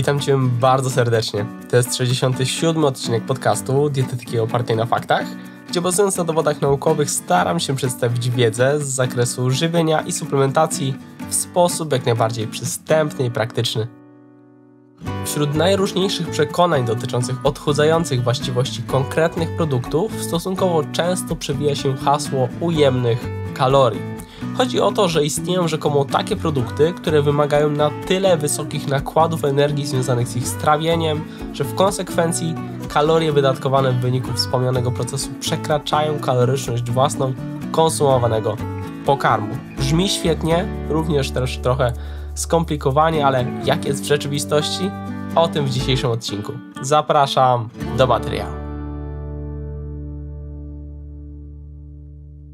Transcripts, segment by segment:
Witam Cię bardzo serdecznie. To jest 67 odcinek podcastu Dietetyki opartej na faktach, gdzie bazując na dowodach naukowych staram się przedstawić wiedzę z zakresu żywienia i suplementacji w sposób jak najbardziej przystępny i praktyczny. Wśród najróżniejszych przekonań dotyczących odchudzających właściwości konkretnych produktów stosunkowo często przewija się hasło ujemnych kalorii. Chodzi o to, że istnieją rzekomo takie produkty, które wymagają na tyle wysokich nakładów energii związanych z ich strawieniem, że w konsekwencji kalorie wydatkowane w wyniku wspomnianego procesu przekraczają kaloryczność własną konsumowanego pokarmu. Brzmi świetnie, również też trochę skomplikowanie, ale jak jest w rzeczywistości? O tym w dzisiejszym odcinku. Zapraszam do materiału.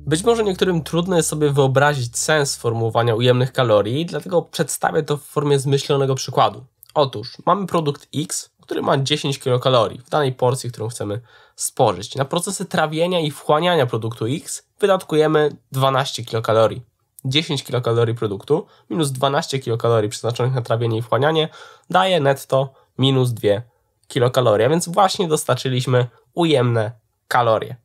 Być może niektórym trudno jest sobie wyobrazić sens formułowania ujemnych kalorii, dlatego przedstawię to w formie zmyślonego przykładu. Otóż mamy produkt X, który ma 10 kilokalorii w danej porcji, którą chcemy spożyć. Na procesy trawienia i wchłaniania produktu X wydatkujemy 12 kilokalorii. 10 kilokalorii produktu minus 12 kilokalorii przeznaczonych na trawienie i wchłanianie daje netto minus 2 kilokalorie, a więc właśnie dostarczyliśmy ujemne kalorie.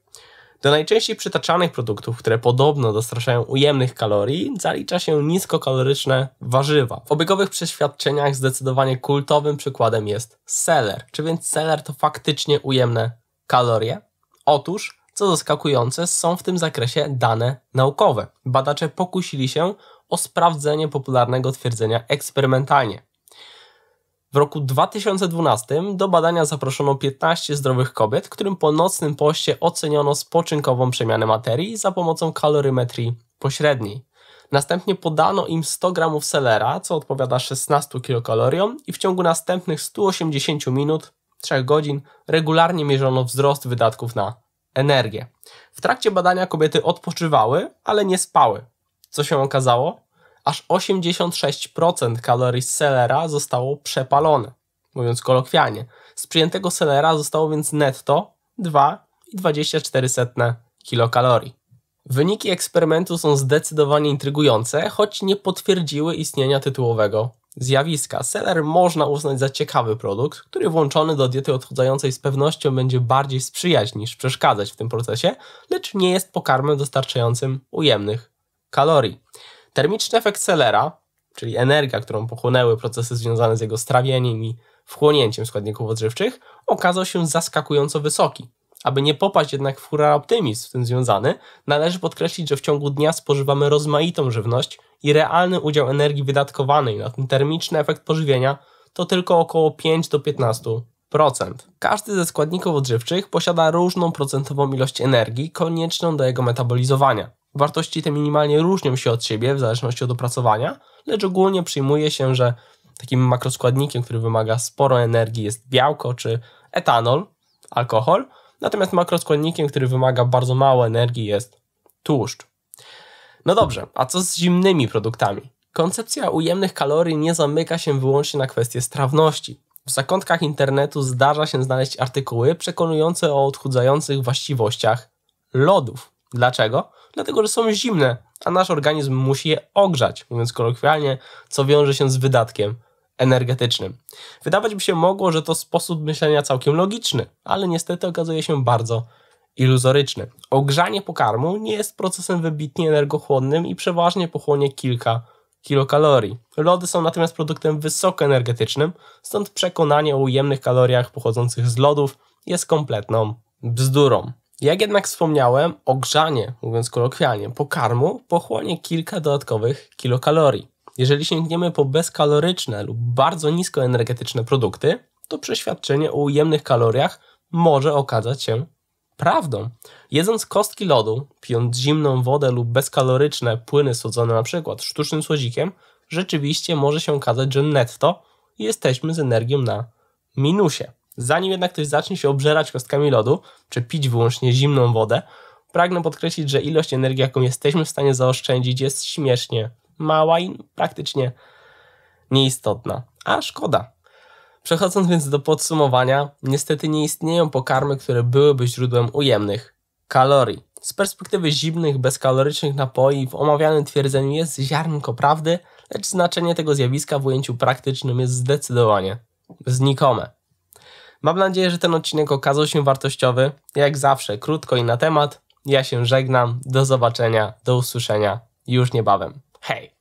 Do najczęściej przytaczanych produktów, które podobno dostarczają ujemnych kalorii, zalicza się niskokaloryczne warzywa. W obiegowych przeświadczeniach zdecydowanie kultowym przykładem jest seler. Czy więc seler to faktycznie ujemne kalorie? Otóż, co zaskakujące, są w tym zakresie dane naukowe. Badacze pokusili się o sprawdzenie popularnego twierdzenia eksperymentalnie. W roku 2012 do badania zaproszono 15 zdrowych kobiet, którym po nocnym poście oceniono spoczynkową przemianę materii za pomocą kalorymetrii pośredniej. Następnie podano im 100 gramów selera, co odpowiada 16 kilokaloriom i w ciągu następnych 180 minut, 3 godzin, regularnie mierzono wzrost wydatków na energię. W trakcie badania kobiety odpoczywały, ale nie spały. Co się okazało? aż 86% kalorii z selera zostało przepalone, mówiąc kolokwialnie. Z przyjętego selera zostało więc netto 2,24 kilokalorii. Wyniki eksperymentu są zdecydowanie intrygujące, choć nie potwierdziły istnienia tytułowego zjawiska. Seller można uznać za ciekawy produkt, który włączony do diety odchudzającej z pewnością będzie bardziej sprzyjać niż przeszkadzać w tym procesie, lecz nie jest pokarmem dostarczającym ujemnych kalorii. Termiczny efekt Celera, czyli energia, którą pochłonęły procesy związane z jego strawieniem i wchłonięciem składników odżywczych, okazał się zaskakująco wysoki. Aby nie popaść jednak w hurra optymizm w tym związany, należy podkreślić, że w ciągu dnia spożywamy rozmaitą żywność i realny udział energii wydatkowanej na ten termiczny efekt pożywienia to tylko około 5 15%. Każdy ze składników odżywczych posiada różną procentową ilość energii konieczną do jego metabolizowania. Wartości te minimalnie różnią się od siebie w zależności od opracowania, lecz ogólnie przyjmuje się, że takim makroskładnikiem, który wymaga sporo energii jest białko czy etanol, alkohol, natomiast makroskładnikiem, który wymaga bardzo mało energii jest tłuszcz. No dobrze, a co z zimnymi produktami? Koncepcja ujemnych kalorii nie zamyka się wyłącznie na kwestie strawności. W zakątkach internetu zdarza się znaleźć artykuły przekonujące o odchudzających właściwościach lodów. Dlaczego? Dlatego, że są zimne, a nasz organizm musi je ogrzać, mówiąc kolokwialnie, co wiąże się z wydatkiem energetycznym. Wydawać by się mogło, że to sposób myślenia całkiem logiczny, ale niestety okazuje się bardzo iluzoryczny. Ogrzanie pokarmu nie jest procesem wybitnie energochłonnym i przeważnie pochłonie kilka kilokalorii. Lody są natomiast produktem wysokoenergetycznym, stąd przekonanie o ujemnych kaloriach pochodzących z lodów jest kompletną bzdurą. Jak jednak wspomniałem, ogrzanie, mówiąc kolokwialnie, pokarmu pochłonie kilka dodatkowych kilokalorii. Jeżeli sięgniemy po bezkaloryczne lub bardzo niskoenergetyczne produkty, to przeświadczenie o ujemnych kaloriach może okazać się prawdą. Jedząc kostki lodu, pijąc zimną wodę lub bezkaloryczne płyny słodzone np. sztucznym słodzikiem, rzeczywiście może się okazać, że netto jesteśmy z energią na minusie. Zanim jednak ktoś zacznie się obżerać kostkami lodu, czy pić wyłącznie zimną wodę, pragnę podkreślić, że ilość energii, jaką jesteśmy w stanie zaoszczędzić, jest śmiesznie mała i praktycznie nieistotna. A szkoda. Przechodząc więc do podsumowania, niestety nie istnieją pokarmy, które byłyby źródłem ujemnych kalorii. Z perspektywy zimnych, bezkalorycznych napoi w omawianym twierdzeniu jest ziarnko prawdy, lecz znaczenie tego zjawiska w ujęciu praktycznym jest zdecydowanie znikome. Mam nadzieję, że ten odcinek okazał się wartościowy. Jak zawsze, krótko i na temat. Ja się żegnam. Do zobaczenia, do usłyszenia już niebawem. Hej!